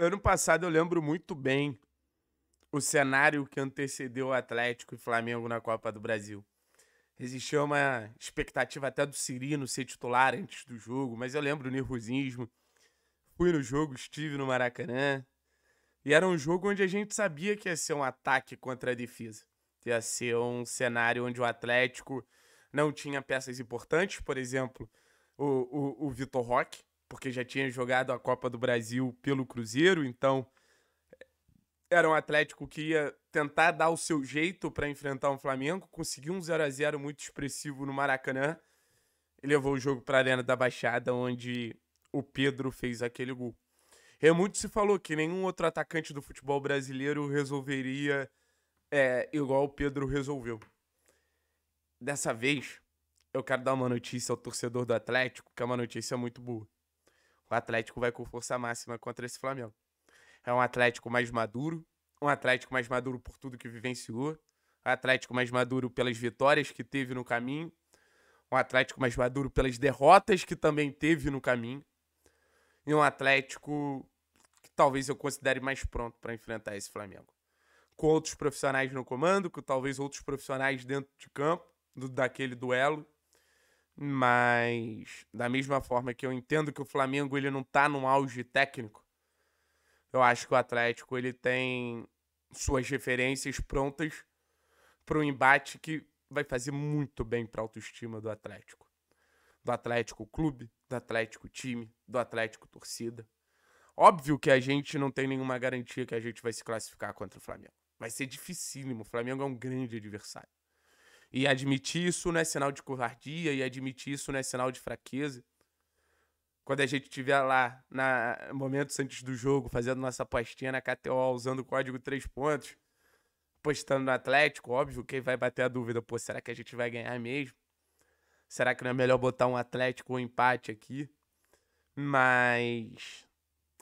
Ano passado eu lembro muito bem o cenário que antecedeu o Atlético e Flamengo na Copa do Brasil. Existia uma expectativa até do Cirino ser titular antes do jogo, mas eu lembro o nervosismo. Fui no jogo, estive no Maracanã. E era um jogo onde a gente sabia que ia ser um ataque contra a defesa. Ia ser um cenário onde o Atlético não tinha peças importantes, por exemplo, o, o, o Vitor Roque, porque já tinha jogado a Copa do Brasil pelo Cruzeiro, então eh, era um Atlético que ia tentar dar o seu jeito para enfrentar um Flamengo, conseguiu um 0 a 0 muito expressivo no Maracanã e levou o jogo para a Arena da Baixada, onde o Pedro fez aquele gol. E muito se falou que nenhum outro atacante do futebol brasileiro resolveria é, igual o Pedro resolveu. Dessa vez, eu quero dar uma notícia ao torcedor do Atlético, que é uma notícia muito boa. O Atlético vai com força máxima contra esse Flamengo. É um Atlético mais maduro, um Atlético mais maduro por tudo que vivenciou, um Atlético mais maduro pelas vitórias que teve no caminho, um Atlético mais maduro pelas derrotas que também teve no caminho, e um Atlético que talvez eu considere mais pronto para enfrentar esse Flamengo. Com outros profissionais no comando, com talvez outros profissionais dentro de campo, do, daquele duelo, mas da mesma forma que eu entendo que o Flamengo ele não tá num auge técnico, eu acho que o Atlético ele tem suas referências prontas para um embate que vai fazer muito bem para a autoestima do Atlético. Do Atlético clube, do Atlético time, do Atlético torcida. Óbvio que a gente não tem nenhuma garantia que a gente vai se classificar contra o Flamengo. Vai ser dificílimo. O Flamengo é um grande adversário. E admitir isso não é sinal de covardia, e admitir isso não é sinal de fraqueza. Quando a gente estiver lá, na momentos antes do jogo, fazendo nossa apostinha na KTO, usando o código 3 pontos, postando no Atlético, óbvio, quem vai bater a dúvida, pô, será que a gente vai ganhar mesmo? Será que não é melhor botar um Atlético ou um empate aqui? Mas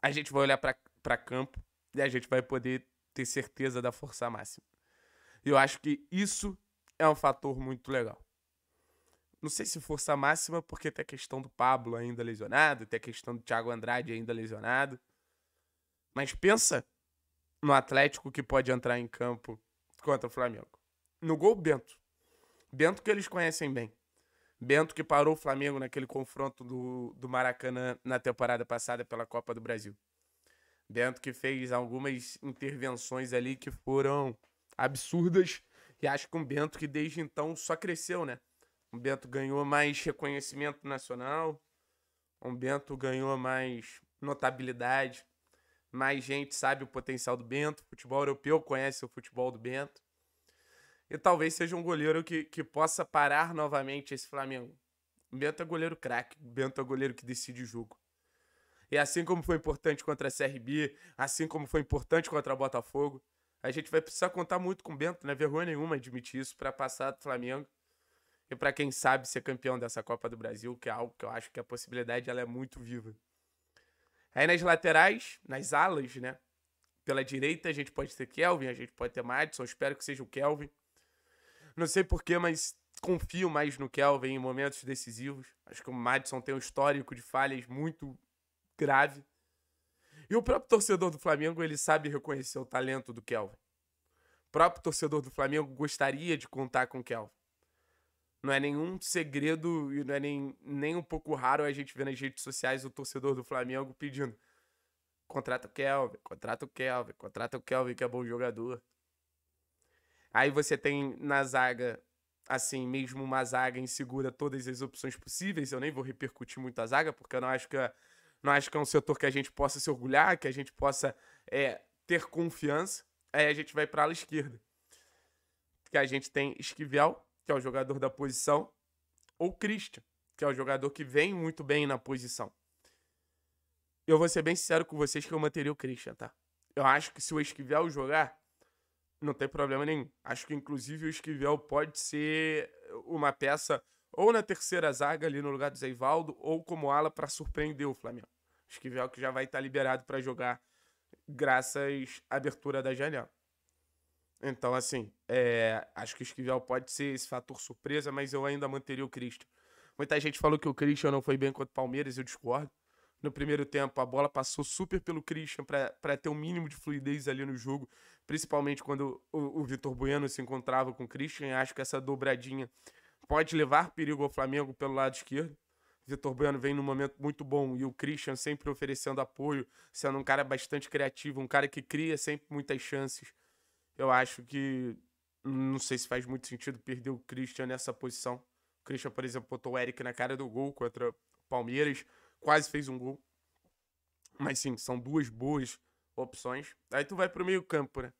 a gente vai olhar para campo e a gente vai poder ter certeza da força máxima. Eu acho que isso é um fator muito legal. Não sei se força máxima, porque tem a questão do Pablo ainda lesionado, tem a questão do Thiago Andrade ainda lesionado. Mas pensa no Atlético que pode entrar em campo contra o Flamengo. No gol, Bento. Bento que eles conhecem bem. Bento que parou o Flamengo naquele confronto do, do Maracanã na temporada passada pela Copa do Brasil. Bento que fez algumas intervenções ali que foram absurdas e acho que um Bento que desde então só cresceu, né? Um Bento ganhou mais reconhecimento nacional, um Bento ganhou mais notabilidade, mais gente sabe o potencial do Bento, o futebol europeu conhece o futebol do Bento. E talvez seja um goleiro que, que possa parar novamente esse Flamengo. O Bento é goleiro craque, o Bento é goleiro que decide o jogo. E assim como foi importante contra a CRB, assim como foi importante contra a Botafogo, a gente vai precisar contar muito com o Bento, né? Vergonha nenhuma admitir isso para passar do Flamengo. E para quem sabe ser campeão dessa Copa do Brasil, que é algo que eu acho que a possibilidade ela é muito viva. Aí nas laterais, nas alas, né? Pela direita a gente pode ter Kelvin, a gente pode ter Madison, espero que seja o Kelvin. Não sei porquê, mas confio mais no Kelvin em momentos decisivos. Acho que o Madison tem um histórico de falhas muito grave. E o próprio torcedor do Flamengo, ele sabe reconhecer o talento do Kelvin. O próprio torcedor do Flamengo gostaria de contar com o Kelvin. Não é nenhum segredo e não é nem, nem um pouco raro a gente ver nas redes sociais o torcedor do Flamengo pedindo contrata o Kelvin, contrata o Kelvin, contrata o Kelvin que é bom jogador. Aí você tem na zaga, assim, mesmo uma zaga insegura todas as opções possíveis. Eu nem vou repercutir muito a zaga, porque eu não acho que a, não acho que é um setor que a gente possa se orgulhar, que a gente possa é, ter confiança. Aí a gente vai para a ala esquerda. Que a gente tem Esquivel, que é o jogador da posição, ou Christian, que é o jogador que vem muito bem na posição. Eu vou ser bem sincero com vocês que eu manteria o Christian, tá? Eu acho que se o Esquivel jogar, não tem problema nenhum. Acho que inclusive o Esquivel pode ser uma peça ou na terceira zaga ali no lugar do Zeivaldo ou como ala para surpreender o Flamengo. Esquivel que já vai estar tá liberado para jogar graças à abertura da janela. Então, assim, é, acho que o Esquivel pode ser esse fator surpresa, mas eu ainda manteria o Christian. Muita gente falou que o Christian não foi bem contra o Palmeiras, eu discordo. No primeiro tempo, a bola passou super pelo Christian para ter o um mínimo de fluidez ali no jogo, principalmente quando o, o Vitor Bueno se encontrava com o Christian. Acho que essa dobradinha pode levar perigo ao Flamengo pelo lado esquerdo. Vitor Bueno vem num momento muito bom e o Christian sempre oferecendo apoio, sendo um cara bastante criativo, um cara que cria sempre muitas chances. Eu acho que não sei se faz muito sentido perder o Christian nessa posição. O Christian, por exemplo, botou o Eric na cara do gol contra o Palmeiras, quase fez um gol. Mas sim, são duas boas opções. Aí tu vai pro meio-campo, né?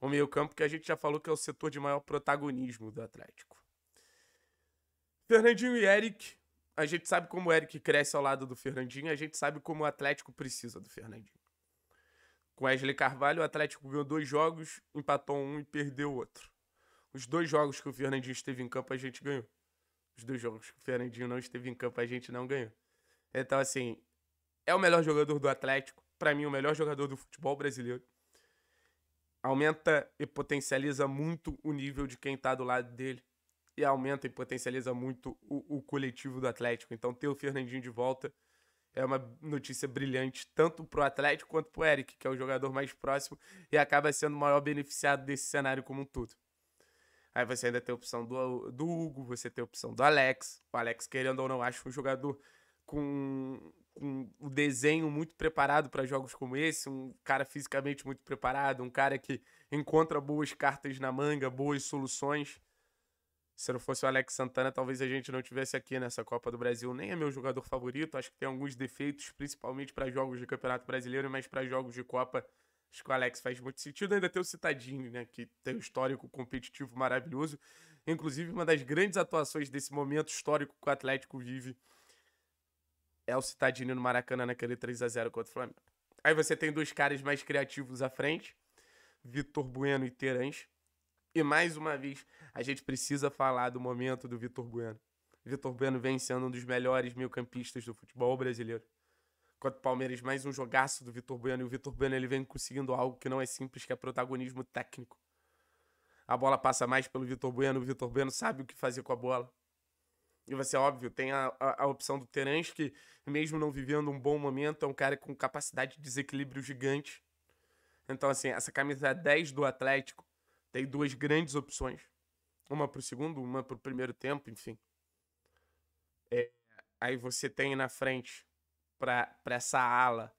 O meio-campo que a gente já falou que é o setor de maior protagonismo do Atlético. Fernandinho e Eric a gente sabe como o Eric cresce ao lado do Fernandinho, a gente sabe como o Atlético precisa do Fernandinho. Com Wesley Carvalho, o Atlético ganhou dois jogos, empatou um e perdeu outro. Os dois jogos que o Fernandinho esteve em campo, a gente ganhou. Os dois jogos que o Fernandinho não esteve em campo, a gente não ganhou. Então, assim, é o melhor jogador do Atlético, para mim, o melhor jogador do futebol brasileiro. Aumenta e potencializa muito o nível de quem tá do lado dele e aumenta e potencializa muito o, o coletivo do Atlético. Então, ter o Fernandinho de volta é uma notícia brilhante, tanto para o Atlético quanto para o Eric, que é o jogador mais próximo e acaba sendo o maior beneficiado desse cenário como um todo. Aí você ainda tem a opção do, do Hugo, você tem a opção do Alex. O Alex, querendo ou não, acho um jogador com, com um desenho muito preparado para jogos como esse, um cara fisicamente muito preparado, um cara que encontra boas cartas na manga, boas soluções. Se não fosse o Alex Santana, talvez a gente não tivesse aqui nessa Copa do Brasil. Nem é meu jogador favorito. Acho que tem alguns defeitos, principalmente para jogos de Campeonato Brasileiro, mas para jogos de Copa, acho que o Alex faz muito sentido. Ainda tem o Citadinho, né? Que tem um histórico competitivo maravilhoso. Inclusive, uma das grandes atuações desse momento histórico que o Atlético vive é o Citadinho no Maracanã naquele 3 a 0 contra o Flamengo. Aí você tem dois caras mais criativos à frente, Vitor Bueno e Terãs. E mais uma vez, a gente precisa falar do momento do Vitor Bueno. Vitor Bueno vem sendo um dos melhores meio-campistas do futebol brasileiro. Contra o Palmeiras, mais um jogaço do Vitor Bueno. E o Vitor Bueno ele vem conseguindo algo que não é simples, que é protagonismo técnico. A bola passa mais pelo Vitor Bueno, o Vitor Bueno sabe o que fazer com a bola. E vai ser óbvio, tem a, a, a opção do Terence, que mesmo não vivendo um bom momento, é um cara com capacidade de desequilíbrio gigante. Então, assim, essa camisa 10 do Atlético, tem duas grandes opções. Uma para o segundo, uma para o primeiro tempo, enfim. É, aí você tem na frente, para essa ala,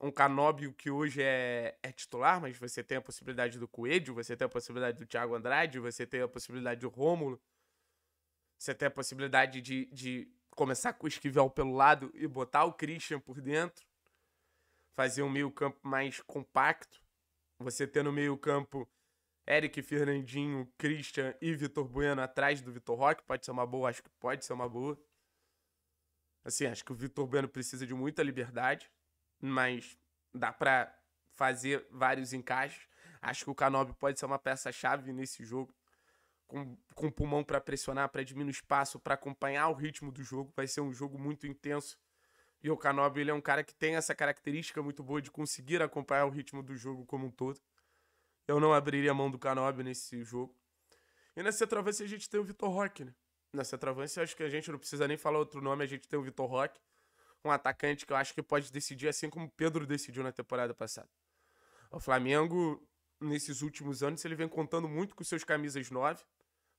um Canóbio que hoje é, é, titular, mas você tem a possibilidade do Coelho, você tem a possibilidade do Thiago Andrade, você tem a possibilidade do Rômulo, você tem a possibilidade de, de começar com o Esquivel pelo lado e botar o Christian por dentro, fazer um meio campo mais compacto, você ter no meio campo Eric, Fernandinho, Christian e Vitor Bueno atrás do Vitor Roque. Pode ser uma boa, acho que pode ser uma boa. Assim, acho que o Vitor Bueno precisa de muita liberdade, mas dá para fazer vários encaixes. Acho que o Canobi pode ser uma peça-chave nesse jogo, com, com pulmão para pressionar, para diminuir o espaço, para acompanhar o ritmo do jogo. Vai ser um jogo muito intenso. E o Canobi ele é um cara que tem essa característica muito boa de conseguir acompanhar o ritmo do jogo como um todo. Eu não abriria a mão do Canob nesse jogo. E nessa travessa a gente tem o Vitor Roque, né? Nessa travessa acho que a gente não precisa nem falar outro nome, a gente tem o Vitor Roque, um atacante que eu acho que pode decidir assim como o Pedro decidiu na temporada passada. O Flamengo, nesses últimos anos, ele vem contando muito com seus camisas 9.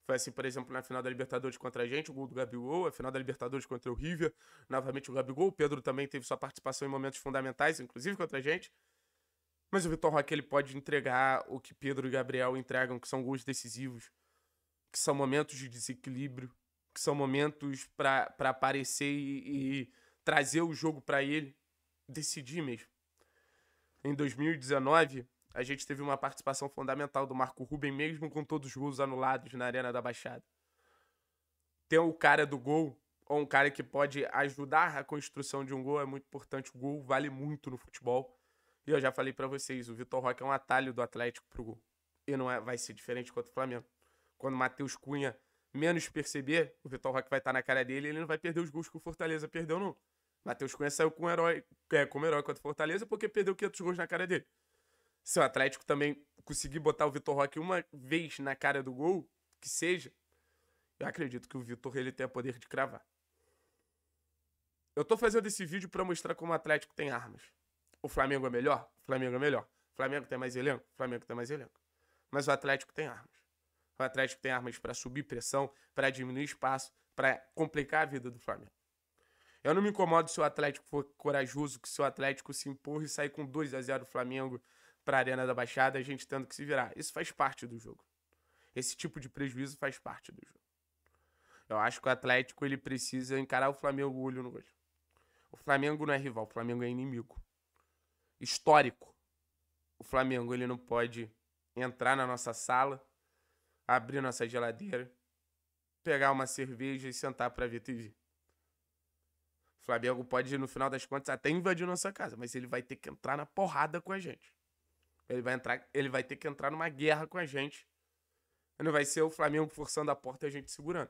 Foi assim, por exemplo, na final da Libertadores contra a gente, o gol do Gabigol, a final da Libertadores contra o River, novamente o Gabigol, o Pedro também teve sua participação em momentos fundamentais, inclusive contra a gente. Mas o Vitor Roque ele pode entregar o que Pedro e Gabriel entregam, que são gols decisivos, que são momentos de desequilíbrio, que são momentos para aparecer e, e trazer o jogo para ele, decidir mesmo. Em 2019, a gente teve uma participação fundamental do Marco Ruben, mesmo com todos os gols anulados na Arena da Baixada. Ter o um cara do gol, ou um cara que pode ajudar a construção de um gol, é muito importante. O gol vale muito no futebol. E eu já falei para vocês, o Vitor Roque é um atalho do Atlético pro gol. E não é, vai ser diferente contra o Flamengo. Quando o Matheus Cunha menos perceber, o Vitor Roque vai estar tá na cara dele e ele não vai perder os gols que o Fortaleza perdeu, não. Matheus Cunha saiu com um herói, é, como herói contra o Fortaleza porque perdeu 500 gols na cara dele. Se o Atlético também conseguir botar o Vitor Roque uma vez na cara do gol, que seja, eu acredito que o Vitor ele tem o poder de cravar. Eu tô fazendo esse vídeo para mostrar como o Atlético tem armas. O Flamengo é melhor? O Flamengo é melhor. O Flamengo tem mais elenco? O Flamengo tem mais elenco. Mas o Atlético tem armas. O Atlético tem armas para subir pressão, para diminuir espaço, para complicar a vida do Flamengo. Eu não me incomodo se o Atlético for corajoso, que se o Atlético se empurra e sair com 2 a 0 o Flamengo para a Arena da Baixada, a gente tendo que se virar. Isso faz parte do jogo. Esse tipo de prejuízo faz parte do jogo. Eu acho que o Atlético ele precisa encarar o Flamengo olho no olho. O Flamengo não é rival, o Flamengo é inimigo histórico. O Flamengo ele não pode entrar na nossa sala, abrir nossa geladeira, pegar uma cerveja e sentar para ver TV. O Flamengo pode, no final das contas, até invadir nossa casa, mas ele vai ter que entrar na porrada com a gente. Ele vai, entrar, ele vai ter que entrar numa guerra com a gente. Não vai ser o Flamengo forçando a porta e a gente segurando.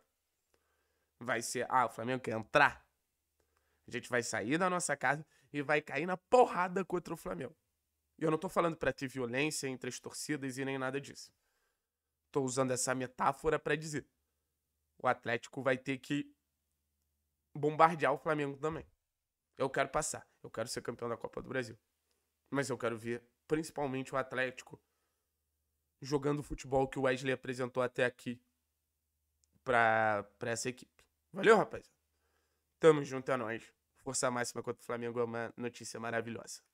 Vai ser, ah, o Flamengo quer entrar? A gente vai sair da nossa casa e vai cair na porrada contra o Flamengo. E eu não tô falando para ter violência entre as torcidas e nem nada disso. Tô usando essa metáfora para dizer. O Atlético vai ter que bombardear o Flamengo também. Eu quero passar. Eu quero ser campeão da Copa do Brasil. Mas eu quero ver principalmente o Atlético jogando o futebol que o Wesley apresentou até aqui para essa equipe. Valeu, rapaz. Tamo junto a é nós. Força máxima contra o Flamengo é uma notícia maravilhosa.